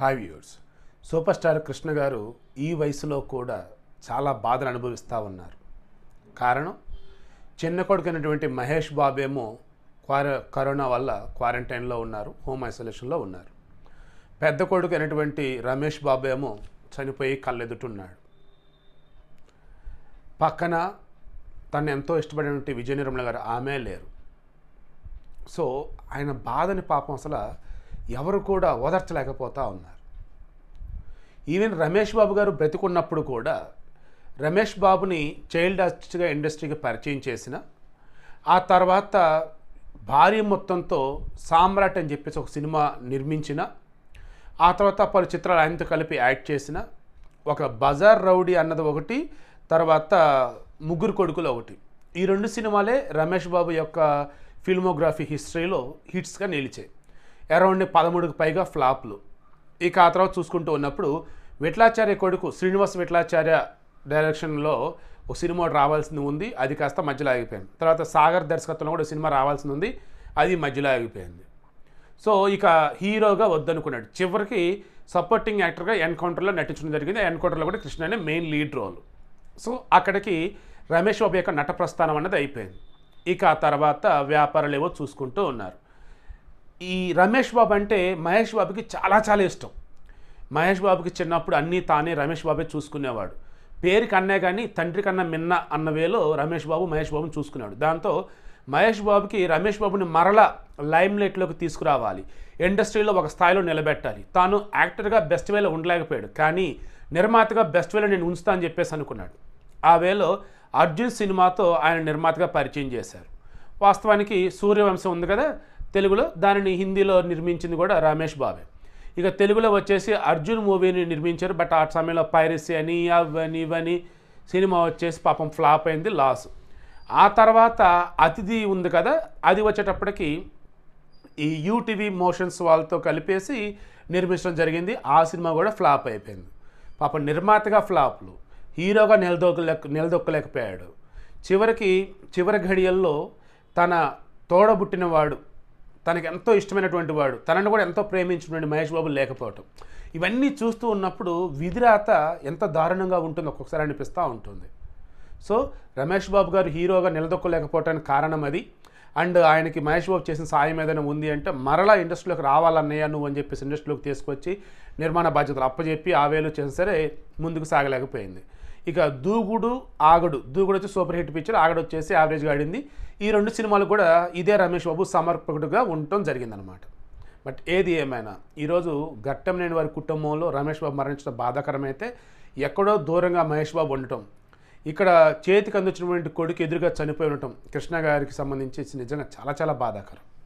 hi viewers super star Krishna garu ఈ వయసులో కూడా చాలా బాధలు అనుభవిస్తూ ఉన్నారు కారణం చిన్న కొడుకైనటువంటి మహేష్ బాబు ఏమో కరోనా వల్ల క్వారంటైన్లో ఉన్నారు హోమ్ ఐసోలేషన్లో ఉన్నారు పెద్ద కొడుకు అయినటువంటి రమేష్ బాబు ఏమో చనిపోయి కళ్ళెదుటున్నాడు పక్కన తను ఎంతో ఇష్టపడినటువంటి విజయ నిర్మల గారు ఆమె లేరు సో ఆయన బాధని పాపం అసలు ఎవరు కూడా ఓదార్చలేకపోతా ఉన్నారు ఈవెన్ రమేష్ బాబు గారు బ్రతికున్నప్పుడు కూడా రమేష్ బాబుని చైల్డ్ ఆర్టిస్ట్గా ఇండస్ట్రీకి పరిచయం చేసిన ఆ తర్వాత భారీ మొత్తంతో సామ్రాట్ అని చెప్పేసి ఒక సినిమా నిర్మించిన ఆ తర్వాత పలు చిత్రాలు ఆయనతో కలిపి యాక్ట్ చేసిన ఒక బజార్ రౌడీ అన్నది ఒకటి తర్వాత ముగ్గురు కొడుకులు ఒకటి ఈ రెండు సినిమాలే రమేష్ బాబు యొక్క ఫిల్మోగ్రఫీ హిస్టరీలో హిట్స్గా నిలిచాయి అరౌండ్ పదమూడుకు పైగా ఫ్లాప్లు ఇక ఆ తర్వాత చూసుకుంటూ ఉన్నప్పుడు విఠలాచార్య కొడుకు శ్రీనివాస్ విఠలాచార్య డైరెక్షన్లో ఒక సినిమా రావాల్సింది ఉంది అది కాస్త మధ్యలో ఆగిపోయింది తర్వాత సాగర్ దర్శకత్వంలో కూడా సినిమా రావాల్సింది ఉంది అది మధ్యలో ఆగిపోయింది సో ఇక హీరోగా వద్దనుకున్నాడు చివరికి సపోర్టింగ్ యాక్టర్గా ఎన్కౌంటర్లో నటించడం జరిగింది ఎన్కౌంటర్లో కూడా కృష్ణ అనే మెయిన్ లీడ్ రోల్ సో అక్కడికి రమేష్ బాబు యొక్క నట ప్రస్థానం అన్నది అయిపోయింది ఇక ఆ తర్వాత వ్యాపారాలు ఏవో చూసుకుంటూ ఉన్నారు ఈ రమేష్ బాబు అంటే మహేష్ బాబుకి చాలా చాలా ఇష్టం మహేష్ బాబుకి చిన్నప్పుడు అన్నీ తానే రమేష్ బాబే చూసుకునేవాడు పేరు కన్నా కానీ తండ్రి కన్నా మిన్న అన్న వేలో రమేష్ బాబు మహేష్ బాబుని చూసుకున్నాడు దాంతో మహేష్ బాబుకి రమేష్ బాబుని మరల లైమ్లైట్లోకి తీసుకురావాలి ఇండస్ట్రీలో ఒక స్థాయిలో నిలబెట్టాలి తాను యాక్టర్గా బెస్ట్ వేలో ఉండలేకపోయాడు కానీ నిర్మాతగా బెస్ట్ వేలో నేను ఉంచుతా అని చెప్పేసి అనుకున్నాడు ఆ వేలో అర్జున్ సినిమాతో ఆయన నిర్మాతగా పరిచయం చేశారు వాస్తవానికి సూర్యవంశం ఉంది కదా తెలుగులో దానిని హిందీలో నిర్మించింది కూడా రమేష్ బాబే ఇక తెలుగులో వచ్చేసి అర్జున్ మూవీని నిర్మించారు బట్ ఆ సమయంలో పైరసీ అని అవని ఇవని సినిమా వచ్చేసి పాపం ఫ్లాప్ అయింది లాస్ ఆ తర్వాత అతిథి ఉంది కదా అది వచ్చేటప్పటికి ఈ యూటీవీ మోషన్స్ వాళ్ళతో కలిపేసి నిర్మించడం జరిగింది ఆ సినిమా కూడా ఫ్లాప్ అయిపోయింది పాపం నిర్మాతగా ఫ్లాప్లు హీరోగా నిలదొక్కలేక నిలదొక్కలేకపోయాడు చివరికి చివరి ఘడియల్లో తన తోడబుట్టినవాడు తనకి ఎంతో ఇష్టమైనటువంటి వాడు తనను కూడా ఎంతో ప్రేమించినటువంటి మహేష్ బాబు లేకపోవటం ఇవన్నీ చూస్తూ ఉన్నప్పుడు విధిరాత ఎంత దారుణంగా ఉంటుందో ఒక్కొక్కసారి అనిపిస్తూ ఉంటుంది సో రమేష్ బాబు గారు హీరోగా నిలదొక్కలేకపోవటానికి కారణం అది అండ్ ఆయనకి మహేష్ బాబు చేసిన సాయం ఏదైనా ఉంది అంటే మరలా ఇండస్ట్రీలోకి రావాలన్నయ్య నువ్వు అని చెప్పేసి ఇండస్ట్రీలోకి తీసుకొచ్చి నిర్మాణ బాధ్యతలు అప్పచెప్పి ఆ వేలు చేసిన సరే ముందుకు సాగలేకపోయింది ఇక దూగుడు ఆగడు దూగుడు వచ్చి సూపర్ హిట్ పిక్చర్ ఆగడు వచ్చేసి యావరేజ్గా ఆడింది ఈ రెండు సినిమాలు కూడా ఇదే రమేష్ బాబు సమర్పకుడుగా ఉండటం జరిగిందనమాట బట్ ఏది ఏమైనా ఈరోజు లేని వారి కుటుంబంలో రమేష్ బాబు మరణించడం బాధాకరమైతే ఎక్కడో దూరంగా మహేష్ బాబు ఉండటం ఇక్కడ చేతికి అందించినటువంటి కొడుకు ఎదురుగా చనిపోయి ఉండటం కృష్ణ గారికి సంబంధించి నిజంగా చాలా చాలా బాధాకరం